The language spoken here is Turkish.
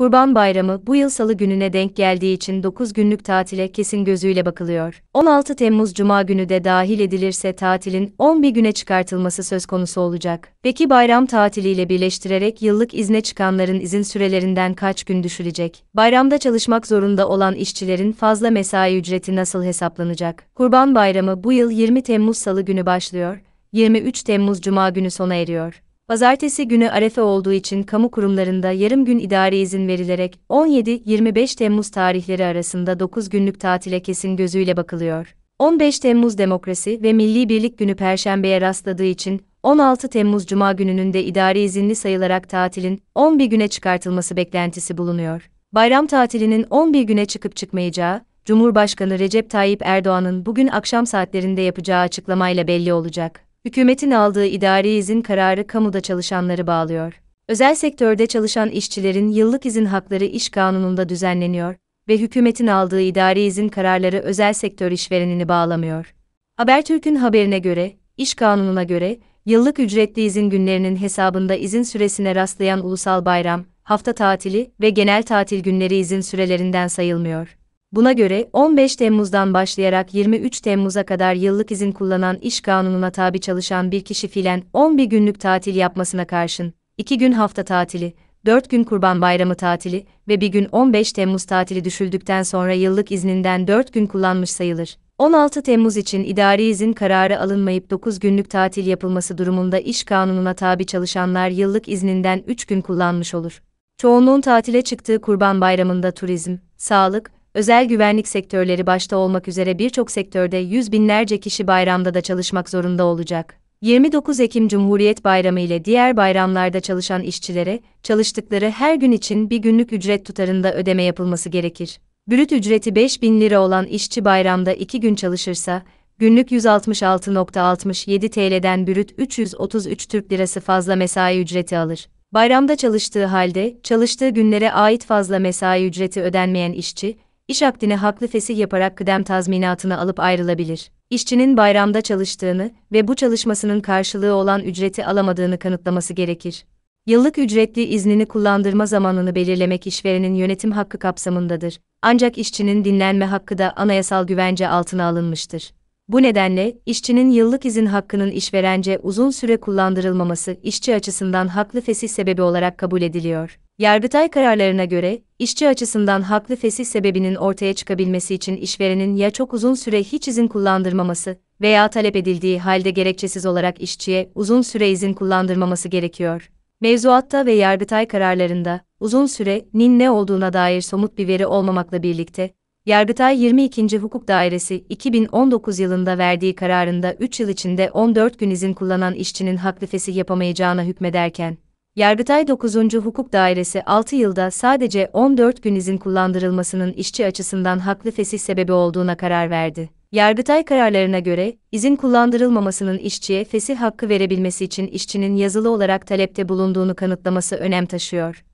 Kurban Bayramı bu yıl salı gününe denk geldiği için 9 günlük tatile kesin gözüyle bakılıyor. 16 Temmuz Cuma günü de dahil edilirse tatilin 11 güne çıkartılması söz konusu olacak. Peki bayram tatiliyle birleştirerek yıllık izne çıkanların izin sürelerinden kaç gün düşülecek? Bayramda çalışmak zorunda olan işçilerin fazla mesai ücreti nasıl hesaplanacak? Kurban Bayramı bu yıl 20 Temmuz Salı günü başlıyor, 23 Temmuz Cuma günü sona eriyor. Pazartesi günü arefe olduğu için kamu kurumlarında yarım gün idari izin verilerek 17-25 Temmuz tarihleri arasında 9 günlük tatile kesin gözüyle bakılıyor. 15 Temmuz Demokrasi ve Milli Birlik Günü Perşembe'ye rastladığı için 16 Temmuz Cuma gününün de idari izinli sayılarak tatilin 11 güne çıkartılması beklentisi bulunuyor. Bayram tatilinin 11 güne çıkıp çıkmayacağı, Cumhurbaşkanı Recep Tayyip Erdoğan'ın bugün akşam saatlerinde yapacağı açıklamayla belli olacak. Hükümetin aldığı idari izin kararı kamuda çalışanları bağlıyor. Özel sektörde çalışan işçilerin yıllık izin hakları iş kanununda düzenleniyor ve hükümetin aldığı idari izin kararları özel sektör işverenini bağlamıyor. Habertürk'ün haberine göre, iş kanununa göre, yıllık ücretli izin günlerinin hesabında izin süresine rastlayan ulusal bayram, hafta tatili ve genel tatil günleri izin sürelerinden sayılmıyor. Buna göre 15 Temmuz'dan başlayarak 23 Temmuz'a kadar yıllık izin kullanan iş kanununa tabi çalışan bir kişi filen 11 günlük tatil yapmasına karşın 2 gün hafta tatili, 4 gün Kurban Bayramı tatili ve bir gün 15 Temmuz tatili düşüldükten sonra yıllık izninden 4 gün kullanmış sayılır. 16 Temmuz için idari izin kararı alınmayıp 9 günlük tatil yapılması durumunda iş kanununa tabi çalışanlar yıllık izninden 3 gün kullanmış olur. Çoğunluğun tatile çıktığı Kurban Bayramı'nda turizm, sağlık, özel güvenlik sektörleri başta olmak üzere birçok sektörde yüz binlerce kişi bayramda da çalışmak zorunda olacak. 29 Ekim Cumhuriyet Bayramı ile diğer bayramlarda çalışan işçilere, çalıştıkları her gün için bir günlük ücret tutarında ödeme yapılması gerekir. Brüt ücreti 5000 lira olan işçi bayramda 2 gün çalışırsa, günlük 166.67 TL'den brüt 333 Türk Lirası fazla mesai ücreti alır. Bayramda çalıştığı halde, çalıştığı günlere ait fazla mesai ücreti ödenmeyen işçi, iş akdine haklı fesih yaparak kıdem tazminatını alıp ayrılabilir. İşçinin bayramda çalıştığını ve bu çalışmasının karşılığı olan ücreti alamadığını kanıtlaması gerekir. Yıllık ücretli iznini kullandırma zamanını belirlemek işverenin yönetim hakkı kapsamındadır. Ancak işçinin dinlenme hakkı da anayasal güvence altına alınmıştır. Bu nedenle işçinin yıllık izin hakkının işverence uzun süre kullandırılmaması işçi açısından haklı fesih sebebi olarak kabul ediliyor. Yargıtay kararlarına göre, işçi açısından haklı fesih sebebinin ortaya çıkabilmesi için işverenin ya çok uzun süre hiç izin kullandırmaması veya talep edildiği halde gerekçesiz olarak işçiye uzun süre izin kullandırmaması gerekiyor. Mevzuatta ve Yargıtay kararlarında uzun süre nin ne olduğuna dair somut bir veri olmamakla birlikte, Yargıtay 22. Hukuk Dairesi 2019 yılında verdiği kararında 3 yıl içinde 14 gün izin kullanan işçinin haklı fesih yapamayacağına hükmederken, Yargıtay 9. Hukuk Dairesi 6 yılda sadece 14 gün izin kullandırılmasının işçi açısından haklı fesih sebebi olduğuna karar verdi. Yargıtay kararlarına göre, izin kullandırılmamasının işçiye fesih hakkı verebilmesi için işçinin yazılı olarak talepte bulunduğunu kanıtlaması önem taşıyor.